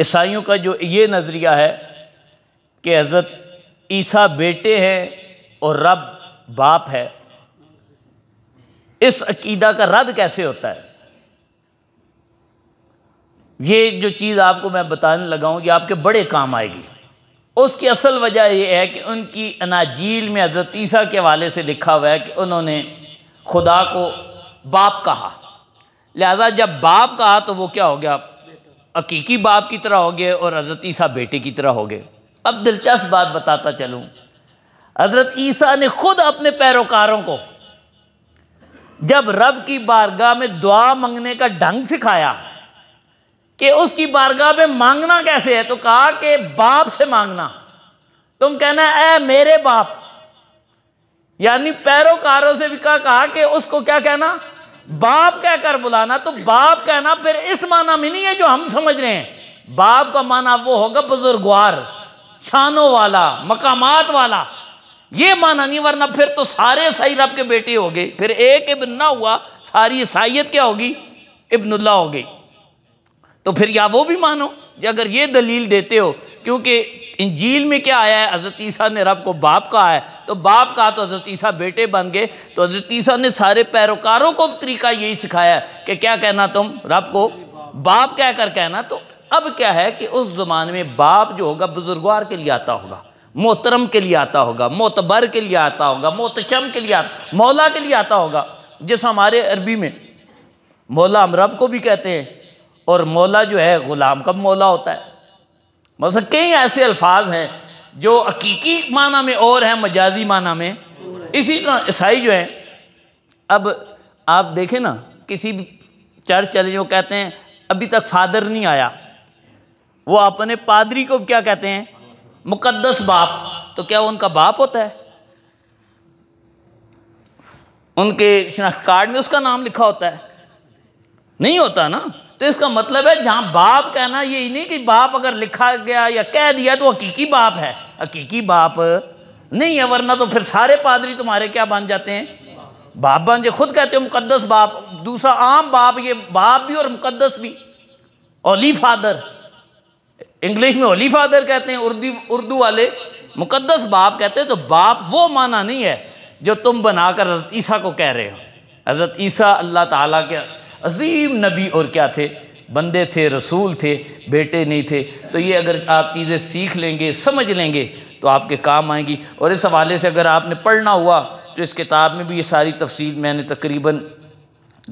ईसाइयों का जो ये नज़रिया है कि हज़रत ईसा बेटे हैं और रब बाप है इस अकीदा का रद्द कैसे होता है ये जो चीज़ आपको मैं बताने लगा हूँ ये आपके बड़े काम आएगी उसकी असल वजह यह है कि उनकी अनाजील में हज़रत ईसा के हवाले से लिखा हुआ है कि उन्होंने खुदा को बाप कहा लिहाजा जब बाप कहा तो वो क्या हो गया हकीकी बाप की तरह हो गए और हज़रत ईसा बेटे की तरह हो गए अब दिलचस्प बात बताता चलूँ हज़रत ईसा ने खुद अपने पैरोकारों को जब रब की बारगाह में दुआ मांगने का ढंग सिखाया कि उसकी बारगाह में मांगना कैसे है तो कहा कि बाप से मांगना तुम कहना ऐ मेरे बाप यानी पैरोकारों से भी कहा कि उसको क्या कहना बाप कहकर बुलाना तो बाप कहना फिर इस माना में नहीं है जो हम समझ रहे हैं बाप का माना वो होगा बुजुर्गवार छानों वाला मकामात वाला ये माना नहीं वरना फिर तो सारे ईसाई रब के बेटे हो गए फिर एक इब्न ना हुआ सारी ईसाइत क्या होगी इब्नुल्ला हो गई तो फिर या वो भी मानो अगर ये दलील देते हो क्योंकि इंजील में क्या आया है हज़रत ईसा ने रब को बाप कहा है तो बाप कहा तो हज़रत ईसा बेटे बन गए तो हज़रत ईसा ने सारे पैरोकारों को तरीका यही सिखाया कि क्या कहना तुम रब को बाप कह कर कहना तो अब क्या है कि उस ज़माने में बाप जो होगा बुजुर्गवार के लिए आता होगा मोहतरम के लिए आता होगा मोतबर के लिए आता होगा मोतचम के लिए आता मौला के लिए आता होगा जिस हमारे अरबी में मौला हम रब को भी कहते हैं और मौला जो है ग़ुलाम का मौला होता है मतलब कई ऐसे अल्फाज हैं जो हकीकी माना में और हैं मजाजी माना में इसी तरह ईसाई जो है अब आप देखें ना किसी भी चर्च चले जो कहते हैं अभी तक फादर नहीं आया वो अपने पादरी को क्या कहते हैं मुकद्दस बाप तो क्या वो उनका बाप होता है उनके शनाख्त कार्ड में उसका नाम लिखा होता है नहीं होता ना तो इसका मतलब है जहां बाप कहना ये नहीं कि बाप अगर लिखा गया या कह दिया तो हकीकी बाप है हकीकी बाप नहीं है वरना तो फिर सारे पादरी तुम्हारे क्या बन जाते हैं बाप बन जाए खुद कहते हो मुकदस बाप दूसरा आम बाप ये बाप भी और मुकदस भी ओली फादर इंग्लिश में ओली फादर कहते हैं उर्दू उर्दू वाले मुकदस बाप कहते हैं तो बाप वो माना नहीं है जो तुम बनाकर हजरत ईसा को कह रहे हो हजरत ईसा अल्लाह ताला के अजीम नबी और क्या थे बंदे थे रसूल थे बेटे नहीं थे तो ये अगर आप चीज़ें सीख लेंगे समझ लेंगे तो आपके काम आएंगी और इस हवाले से अगर आपने पढ़ना हुआ तो इस किताब में भी ये सारी तफसील मैंने तकरीबन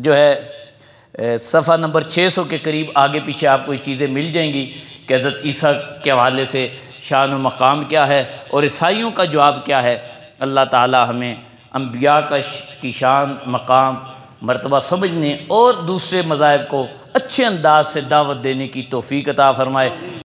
जो है सफ़ा नंबर 600 के करीब आगे पीछे आपको ये चीज़ें मिल जाएंगी कि हज़रत ईसा के हवाले से शान व मकाम क्या है और ईसाइयों का जवाब क्या है अल्लाह ताला हमें अम्बिया का की शान मकाम मरतबा समझने और दूसरे मज़ाहब को अच्छे अंदाज से दावत देने की तोफ़ी कता फ़रमाए